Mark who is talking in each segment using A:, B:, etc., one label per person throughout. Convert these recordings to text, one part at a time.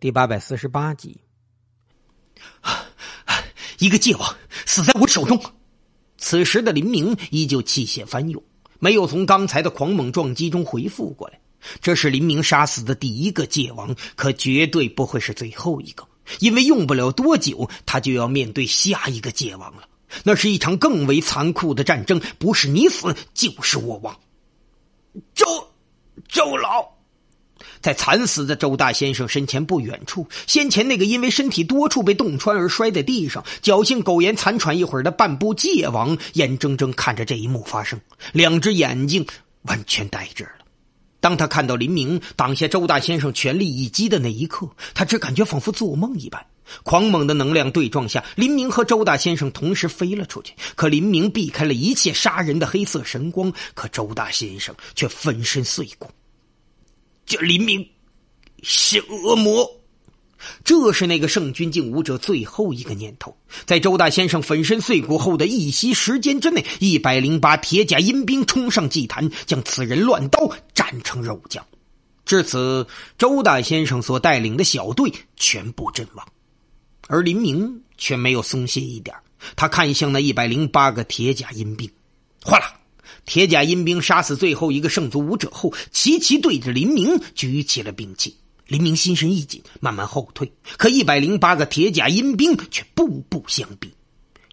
A: 第八百四十八集，一个界王死在我手中。此时的林明依旧气血翻涌，没有从刚才的狂猛撞击中恢复过来。这是林明杀死的第一个界王，可绝对不会是最后一个，因为用不了多久，他就要面对下一个界王了。那是一场更为残酷的战争，不是你死就是我亡。周周老。在惨死的周大先生身前不远处，先前那个因为身体多处被洞穿而摔在地上，侥幸苟延残喘一会儿的半步界王，眼睁睁看着这一幕发生，两只眼睛完全呆滞了。当他看到林明挡下周大先生全力一击的那一刻，他只感觉仿佛做梦一般。狂猛的能量对撞下，林明和周大先生同时飞了出去。可林明避开了一切杀人的黑色神光，可周大先生却粉身碎骨。这林明是恶魔，这是那个圣君境武者最后一个念头。在周大先生粉身碎骨后的一息时间之内，一百零八铁甲阴兵冲上祭坛，将此人乱刀斩成肉酱。至此，周大先生所带领的小队全部阵亡，而林明却没有松懈一点。他看向那一百零八个铁甲阴兵，坏了。铁甲阴兵杀死最后一个圣族武者后，齐齐对着林明举起了兵器。林明心神一紧，慢慢后退。可一百零八个铁甲阴兵却步步相逼。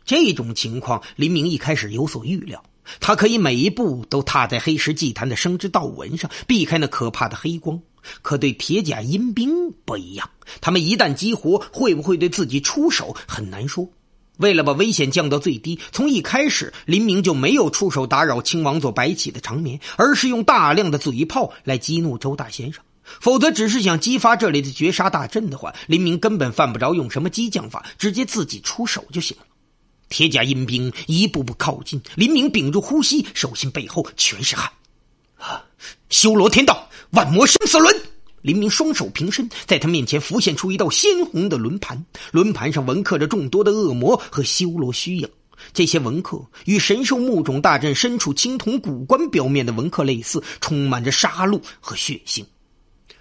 A: 这种情况，林明一开始有所预料。他可以每一步都踏在黑石祭坛的生之道纹上，避开那可怕的黑光。可对铁甲阴兵不一样，他们一旦激活，会不会对自己出手，很难说。为了把危险降到最低，从一开始林明就没有出手打扰青王座白起的长眠，而是用大量的嘴炮来激怒周大先生。否则，只是想激发这里的绝杀大阵的话，林明根本犯不着用什么激将法，直接自己出手就行了。铁甲阴兵一步步靠近，林明屏住呼吸，手心背后全是汗。啊！修罗天道，万魔生死轮。林明双手平伸，在他面前浮现出一道鲜红的轮盘，轮盘上纹刻着众多的恶魔和修罗虚影。这些纹刻与神兽墓冢大阵深处青铜古棺表面的纹刻类似，充满着杀戮和血腥。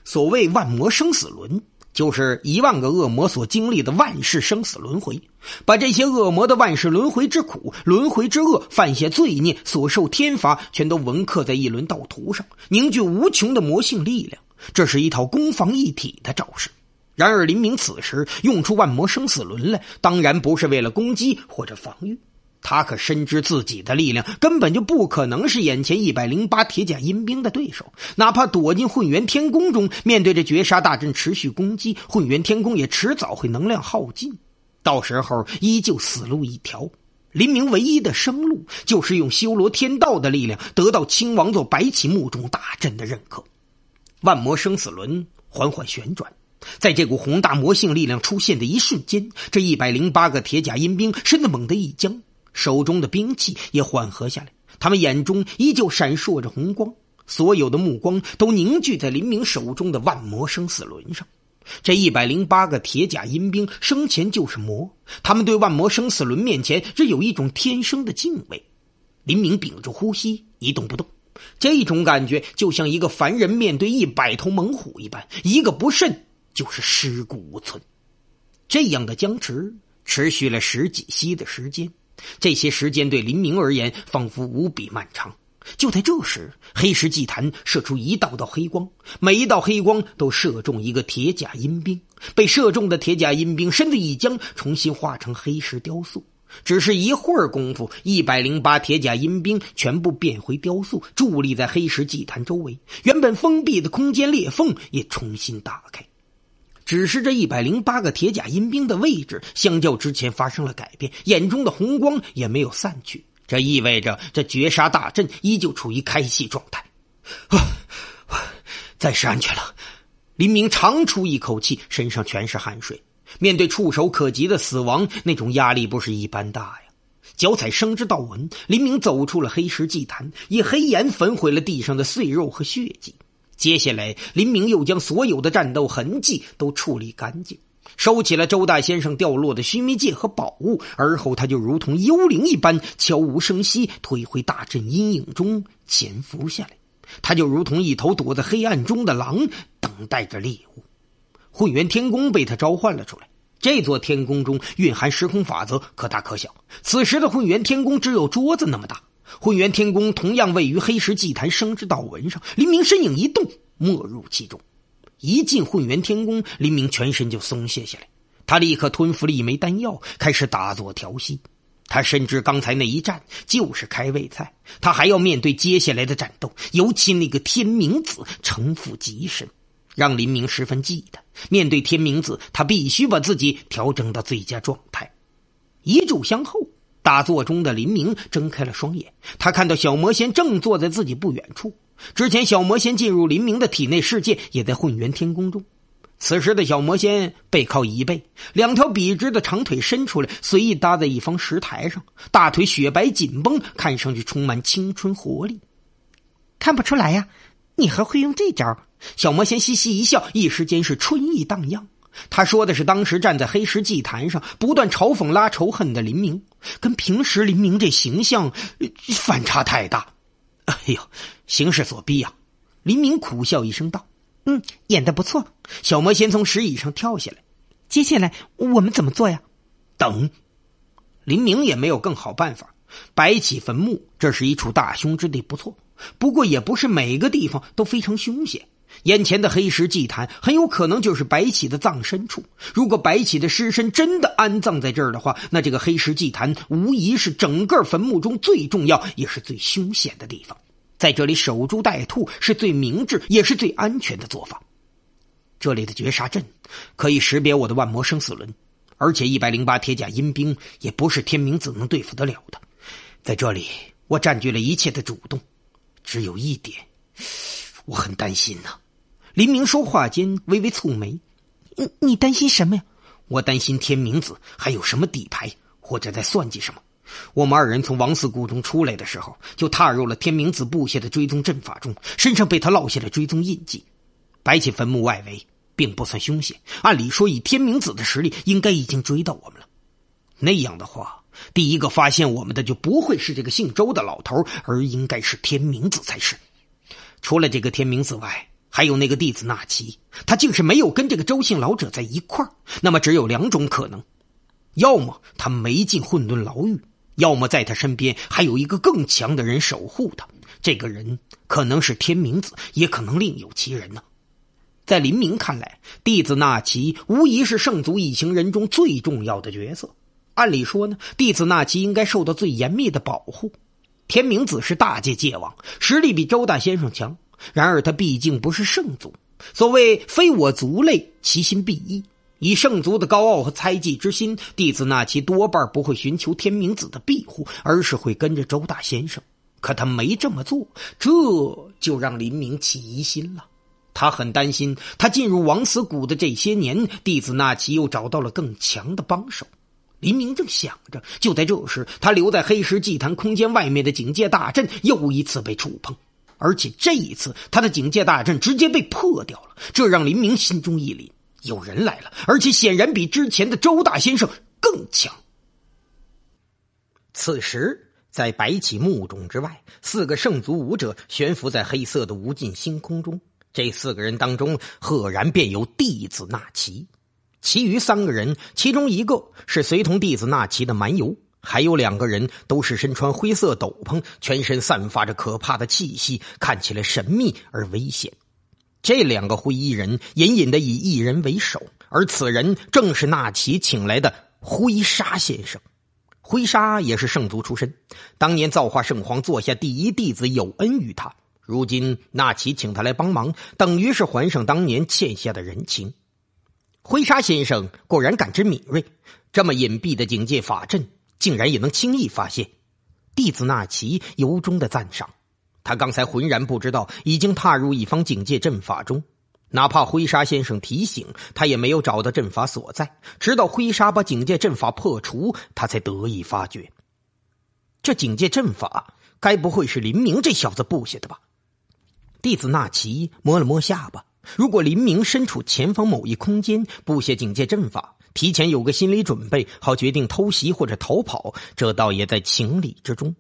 A: 所谓万魔生死轮，就是一万个恶魔所经历的万世生死轮回，把这些恶魔的万世轮回之苦、轮回之恶、犯下罪孽所受天罚，全都纹刻在一轮道图上，凝聚无穷的魔性力量。这是一套攻防一体的招式，然而林明此时用出万魔生死轮来，当然不是为了攻击或者防御。他可深知自己的力量根本就不可能是眼前一百零八铁甲阴兵的对手，哪怕躲进混元天宫中，面对着绝杀大阵持续攻击，混元天宫也迟早会能量耗尽，到时候依旧死路一条。林明唯一的生路就是用修罗天道的力量，得到青王座白起墓中大阵的认可。万魔生死轮缓缓旋转，在这股宏大魔性力量出现的一瞬间，这一百零八个铁甲阴兵身子猛地一僵，手中的兵器也缓和下来。他们眼中依旧闪烁着红光，所有的目光都凝聚在林明手中的万魔生死轮上。这一百零八个铁甲阴兵生前就是魔，他们对万魔生死轮面前，这有一种天生的敬畏。林明屏住呼吸，一动不动。这种感觉就像一个凡人面对一百头猛虎一般，一个不慎就是尸骨无存。这样的僵持持续了十几息的时间，这些时间对林明而言仿佛无比漫长。就在这时，黑石祭坛射出一道道黑光，每一道黑光都射中一个铁甲阴兵，被射中的铁甲阴兵身子一僵，重新化成黑石雕塑。只是一会儿功夫，一百零八铁甲阴兵全部变回雕塑，伫立在黑石祭坛周围。原本封闭的空间裂缝也重新打开。只是这一百零八个铁甲阴兵的位置，相较之前发生了改变，眼中的红光也没有散去。这意味着这绝杀大阵依旧处于开启状态。啊，暂时安全了。林明长出一口气，身上全是汗水。面对触手可及的死亡，那种压力不是一般大呀！脚踩生之道纹，林明走出了黑石祭坛，以黑岩焚毁了地上的碎肉和血迹。接下来，林明又将所有的战斗痕迹都处理干净，收起了周大先生掉落的须弥戒和宝物。而后，他就如同幽灵一般，悄无声息退回大阵阴影中潜伏下来。他就如同一头躲在黑暗中的狼，等待着猎物。混元天宫被他召唤了出来。这座天宫中蕴含时空法则，可大可小。此时的混元天宫只有桌子那么大。混元天宫同样位于黑石祭坛生之道纹上。林明身影一动，没入其中。一进混元天宫，林明全身就松懈下来。他立刻吞服了一枚丹药，开始打坐调息。他深知刚才那一战就是开胃菜，他还要面对接下来的战斗，尤其那个天明子城府极深。让林明十分忌惮。面对天明子，他必须把自己调整到最佳状态。一炷香后，大座中的林明睁开了双眼。他看到小魔仙正坐在自己不远处。之前，小魔仙进入林明的体内世界，也在混元天宫中。此时的小魔仙背靠椅背，两条笔直的长腿伸出来，随意搭在一方石台上，大腿雪白紧绷，看上去充满青春活力。看不出来呀，你还会用这招？小魔仙嘻嘻一笑，一时间是春意荡漾。他说的是当时站在黑石祭坛上，不断嘲讽、拉仇恨的林明，跟平时林明这形象反差太大。哎呦，形势所逼呀！林明苦笑一声道：“嗯，演的不错。”小魔仙从石椅上跳下来，接下来我们怎么做呀？等。林明也没有更好办法。白起坟墓，这是一处大凶之地，不错。不过也不是每个地方都非常凶险。眼前的黑石祭坛很有可能就是白起的葬身处。如果白起的尸身真的安葬在这儿的话，那这个黑石祭坛无疑是整个坟墓中最重要也是最凶险的地方。在这里守株待兔是最明智也是最安全的做法。这里的绝杀阵可以识别我的万魔生死轮，而且一百零八铁甲阴兵也不是天明子能对付得了的。在这里，我占据了一切的主动。只有一点，我很担心呢。林明说话间微微蹙眉：“你你担心什么呀？我担心天明子还有什么底牌，或者在算计什么。我们二人从王四谷中出来的时候，就踏入了天明子布下的追踪阵法中，身上被他烙下了追踪印记。白起坟墓外围并不算凶险，按理说以天明子的实力，应该已经追到我们了。那样的话，第一个发现我们的就不会是这个姓周的老头，而应该是天明子才是。除了这个天明子外。”还有那个弟子纳奇，他竟是没有跟这个周姓老者在一块那么只有两种可能：要么他没进混沌牢狱，要么在他身边还有一个更强的人守护他。这个人可能是天明子，也可能另有其人呢。在林明看来，弟子纳奇无疑是圣族一行人中最重要的角色。按理说呢，弟子纳奇应该受到最严密的保护。天明子是大界界王，实力比周大先生强。然而他毕竟不是圣族，所谓非我族类，其心必异。以圣族的高傲和猜忌之心，弟子那奇多半不会寻求天明子的庇护，而是会跟着周大先生。可他没这么做，这就让林明起疑心了。他很担心，他进入王死谷的这些年，弟子那奇又找到了更强的帮手。林明正想着，就在这时，他留在黑石祭坛空间外面的警戒大阵又一次被触碰。而且这一次，他的警戒大阵直接被破掉了，这让林明心中一凛：有人来了，而且显然比之前的周大先生更强。此时，在白起墓冢之外，四个圣族武者悬浮在黑色的无尽星空中。这四个人当中，赫然便有弟子纳奇，其余三个人，其中一个是随同弟子纳奇的蛮游。还有两个人都是身穿灰色斗篷，全身散发着可怕的气息，看起来神秘而危险。这两个灰衣人隐隐的以一人为首，而此人正是纳奇请来的灰沙先生。灰沙也是圣族出身，当年造化圣皇座下第一弟子有恩于他，如今纳奇请他来帮忙，等于是还上当年欠下的人情。灰沙先生果然感知敏锐，这么隐蔽的警戒法阵。竟然也能轻易发现，弟子纳奇由衷的赞赏。他刚才浑然不知道已经踏入一方警戒阵法中，哪怕灰沙先生提醒他，也没有找到阵法所在。直到灰沙把警戒阵法破除，他才得以发觉。这警戒阵法该不会是林明这小子布下的吧？弟子纳奇摸了摸下巴。如果林明身处前方某一空间，布下警戒阵法，提前有个心理准备好，决定偷袭或者逃跑，这倒也在情理之中。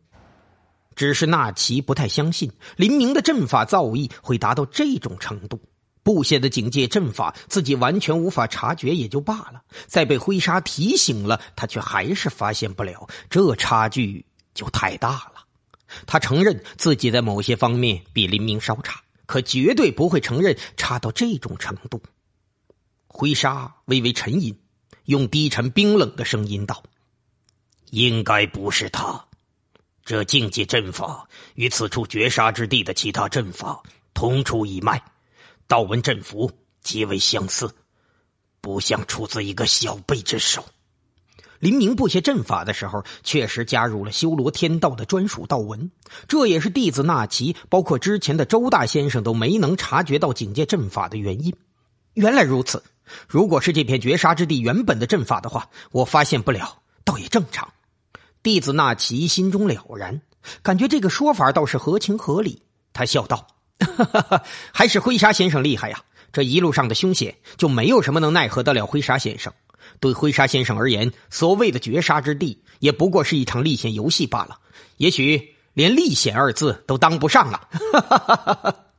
A: 只是纳奇不太相信林明的阵法造诣会达到这种程度。布下的警戒阵法，自己完全无法察觉也就罢了，再被灰沙提醒了，他却还是发现不了，这差距就太大了。他承认自己在某些方面比林明稍差。可绝对不会承认差到这种程度。灰沙微微沉吟，用低沉冰冷的声音道：“应该不是他，这境界阵法与此处绝杀之地的其他阵法同出一脉，道纹阵符极为相似，不像出自一个小辈之手。”林明布下阵法的时候，确实加入了修罗天道的专属道文，这也是弟子纳奇，包括之前的周大先生都没能察觉到警戒阵法的原因。原来如此，如果是这片绝杀之地原本的阵法的话，我发现不了，倒也正常。弟子纳奇心中了然，感觉这个说法倒是合情合理。他笑道：“哈哈，还是灰沙先生厉害呀！这一路上的凶险，就没有什么能奈何得了灰沙先生。”对灰沙先生而言，所谓的绝杀之地，也不过是一场历险游戏罢了。也许连历险二字都当不上了。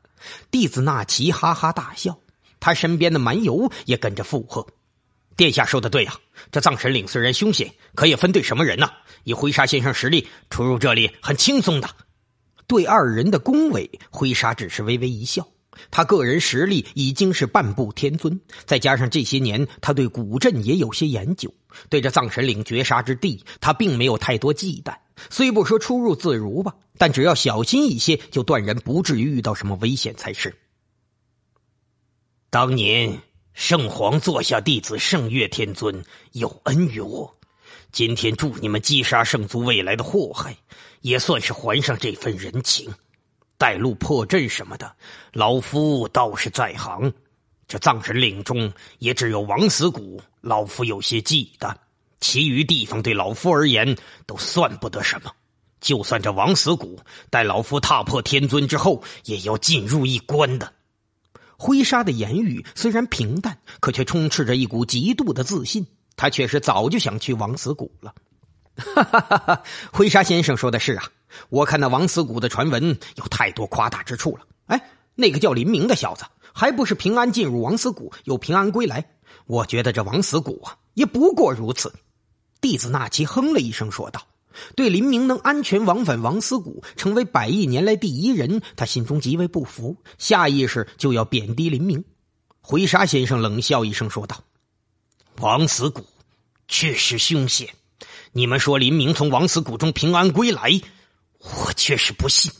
A: 弟子纳奇哈哈大笑，他身边的蛮油也跟着附和。殿下说的对呀，这藏神岭虽然凶险，可也分对什么人呐。以灰沙先生实力，出入这里很轻松的。对二人的恭维，灰沙只是微微一笑。他个人实力已经是半步天尊，再加上这些年他对古镇也有些研究，对这藏神岭绝杀之地，他并没有太多忌惮。虽不说出入自如吧，但只要小心一些，就断然不至于遇到什么危险才是。当年圣皇座下弟子圣月天尊有恩于我，今天助你们击杀圣族未来的祸害，也算是还上这份人情。带路破阵什么的，老夫倒是在行。这藏神岭中也只有王死谷，老夫有些忌惮。其余地方对老夫而言都算不得什么。就算这王死谷，待老夫踏破天尊之后，也要进入一关的。灰沙的言语虽然平淡，可却充斥着一股极度的自信。他确实早就想去王死谷了。哈哈哈哈！灰沙先生说的是啊。我看那王死谷的传闻有太多夸大之处了。哎，那个叫林明的小子，还不是平安进入王死谷，又平安归来？我觉得这王死谷啊，也不过如此。弟子纳奇哼了一声说道：“对林明能安全往返王死谷，成为百亿年来第一人，他心中极为不服，下意识就要贬低林明。”回沙先生冷笑一声说道：“王死谷确实凶险，你们说林明从王死谷中平安归来？”我确实不信，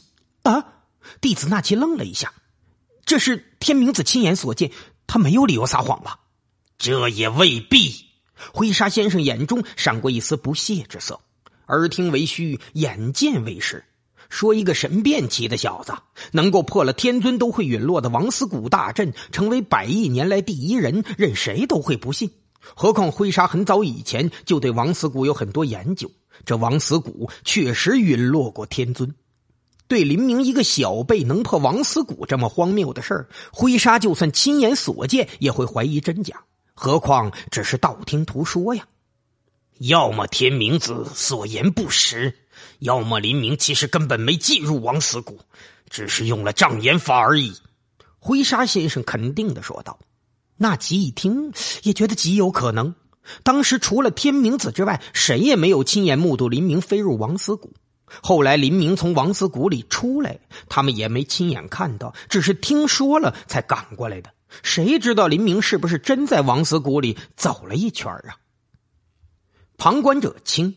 A: 啊！弟子纳奇愣了一下，这是天明子亲眼所见，他没有理由撒谎吧？这也未必。灰沙先生眼中闪过一丝不屑之色。耳听为虚，眼见为实。说一个神变期的小子能够破了天尊都会陨落的王司谷大阵，成为百亿年来第一人，任谁都会不信。何况灰沙很早以前就对王司谷有很多研究。这王死谷确实陨落过天尊，对林明一个小辈能破王死谷这么荒谬的事儿，灰沙就算亲眼所见也会怀疑真假，何况只是道听途说呀？要么天明子所言不实，要么林明其实根本没进入王死谷，只是用了障眼法而已。”灰沙先生肯定的说道。那吉一听，也觉得极有可能。当时除了天明子之外，谁也没有亲眼目睹林明飞入王死谷。后来林明从王死谷里出来，他们也没亲眼看到，只是听说了才赶过来的。谁知道林明是不是真在王死谷里走了一圈啊？旁观者清，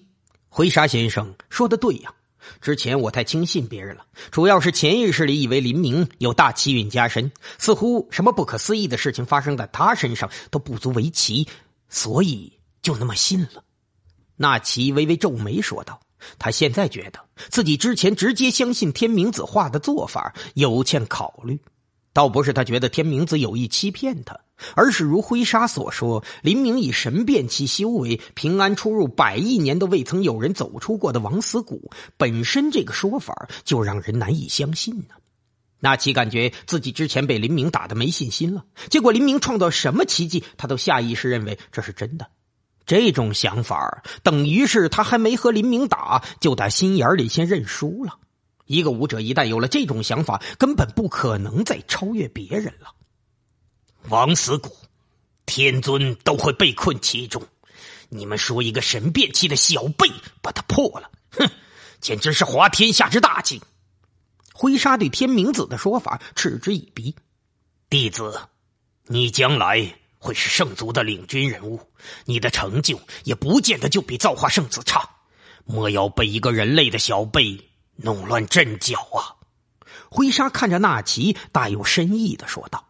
A: 灰沙先生说的对呀。之前我太轻信别人了，主要是潜意识里以为林明有大气运加身，似乎什么不可思议的事情发生在他身上都不足为奇。所以就那么信了，纳奇微微皱眉说道：“他现在觉得自己之前直接相信天明子话的做法有欠考虑，倒不是他觉得天明子有意欺骗他，而是如灰沙所说，林明以神变其修为平安出入百亿年都未曾有人走出过的王死谷，本身这个说法就让人难以相信呢。”纳奇感觉自己之前被林明打的没信心了，结果林明创造什么奇迹，他都下意识认为这是真的。这种想法等于是他还没和林明打，就打心眼里先认输了。一个武者一旦有了这种想法，根本不可能再超越别人了。王死谷，天尊都会被困其中，你们说一个神变器的小辈把他破了，哼，简直是滑天下之大稽。灰沙对天明子的说法嗤之以鼻。弟子，你将来会是圣族的领军人物，你的成就也不见得就比造化圣子差。莫要被一个人类的小辈弄乱阵脚啊！灰沙看着纳奇，大有深意的说道：“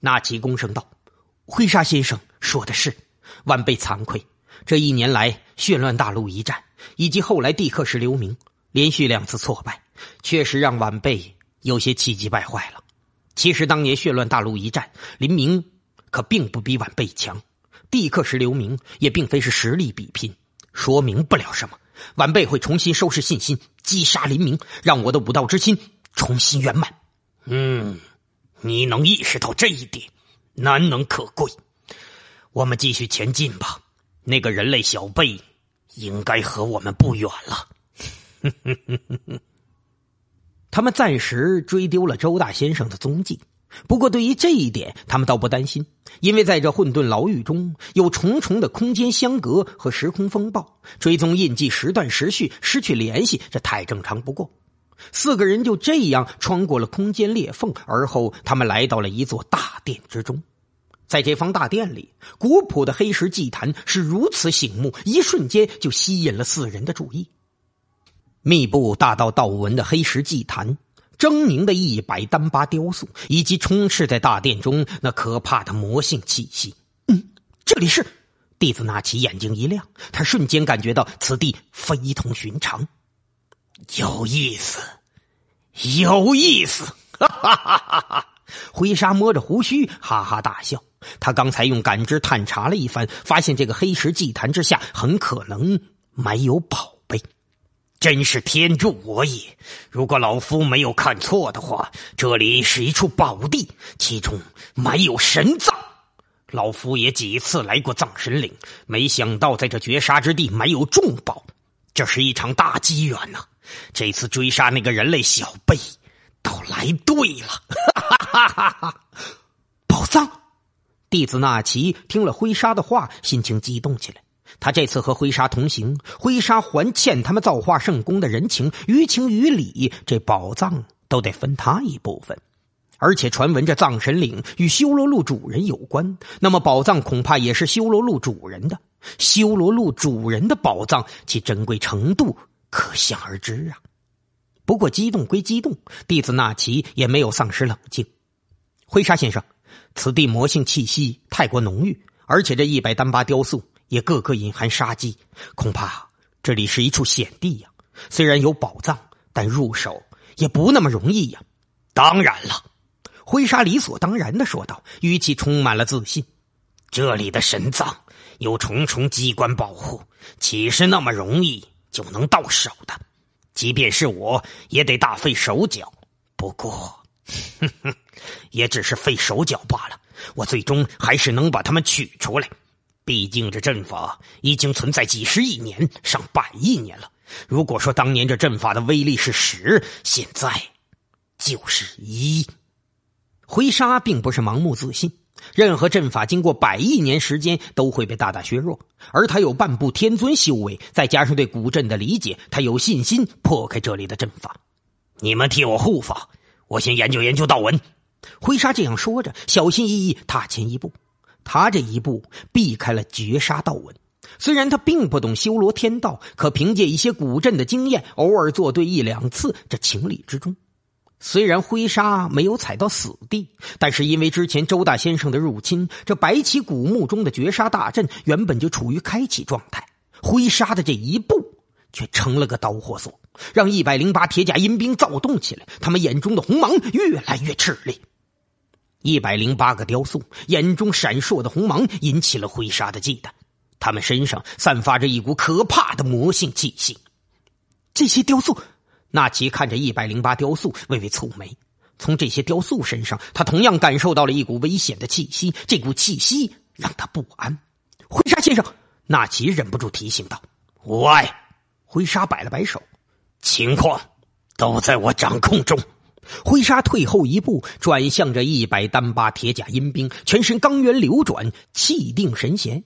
A: 纳奇，恭声道：灰沙先生说的是，晚辈惭愧。这一年来，血乱大陆一战，以及后来地克时流名，连续两次挫败。”确实让晚辈有些气急败坏了。其实当年血乱大陆一战，林明可并不比晚辈强。地刻时留名也并非是实力比拼，说明不了什么。晚辈会重新收拾信心，击杀林明，让我的武道之心重新圆满。嗯，你能意识到这一点，难能可贵。我们继续前进吧。那个人类小辈应该和我们不远了。哼哼哼哼哼。他们暂时追丢了周大先生的踪迹，不过对于这一点，他们倒不担心，因为在这混沌牢狱中有重重的空间相隔和时空风暴，追踪印记时断时续，失去联系，这太正常不过。四个人就这样穿过了空间裂缝，而后他们来到了一座大殿之中。在这方大殿里，古朴的黑石祭坛是如此醒目，一瞬间就吸引了四人的注意。密布大道道纹的黑石祭坛，狰狞的一百丹巴雕塑，以及充斥在大殿中那可怕的魔性气息。嗯，这里是弟子纳奇，眼睛一亮，他瞬间感觉到此地非同寻常，有意思，有意思！哈哈哈哈！灰沙摸着胡须，哈哈大笑。他刚才用感知探查了一番，发现这个黑石祭坛之下很可能埋有宝。真是天助我也！如果老夫没有看错的话，这里是一处宝地，其中埋有神藏。老夫也几次来过藏神岭，没想到在这绝杀之地埋有重宝，这是一场大机缘呐！这次追杀那个人类小辈，倒来对了！哈哈哈哈哈！宝藏！弟子纳奇听了灰沙的话，心情激动起来。他这次和灰沙同行，灰沙还欠他们造化圣宫的人情，于情于理，这宝藏都得分他一部分。而且传闻这藏神岭与修罗路主人有关，那么宝藏恐怕也是修罗路主人的。修罗路主人的宝藏，其珍贵程度可想而知啊。不过激动归激动，弟子纳奇也没有丧失冷静。灰沙先生，此地魔性气息太过浓郁，而且这一百丹巴雕塑。也个个隐含杀机，恐怕这里是一处险地呀。虽然有宝藏，但入手也不那么容易呀。当然了，灰沙理所当然的说道，语气充满了自信。这里的神藏有重重机关保护，岂是那么容易就能到手的？即便是我也得大费手脚。不过，哼哼，也只是费手脚罢了。我最终还是能把他们取出来。毕竟这阵法已经存在几十亿年、上百亿年了。如果说当年这阵法的威力是十，现在就是一。灰沙并不是盲目自信，任何阵法经过百亿年时间都会被大大削弱。而他有半步天尊修为，再加上对古阵的理解，他有信心破开这里的阵法。你们替我护法，我先研究研究道文。灰沙这样说着，小心翼翼踏前一步。他这一步避开了绝杀道文，虽然他并不懂修罗天道，可凭借一些古镇的经验，偶尔做对一两次，这情理之中。虽然灰沙没有踩到死地，但是因为之前周大先生的入侵，这白起古墓中的绝杀大阵原本就处于开启状态，灰沙的这一步却成了个导火索，让一百零八铁甲阴兵躁动起来，他们眼中的红芒越来越炽烈。一百零八个雕塑眼中闪烁的红芒引起了灰沙的忌惮，他们身上散发着一股可怕的魔性气息。这些雕塑，纳奇看着一百零八雕塑，微微蹙眉。从这些雕塑身上，他同样感受到了一股危险的气息，这股气息让他不安。灰沙先生，纳奇忍不住提醒道：“无碍。”灰沙摆了摆手：“情况都在我掌控中。”灰沙退后一步，转向着一百单八铁甲阴兵，全身刚元流转，气定神闲。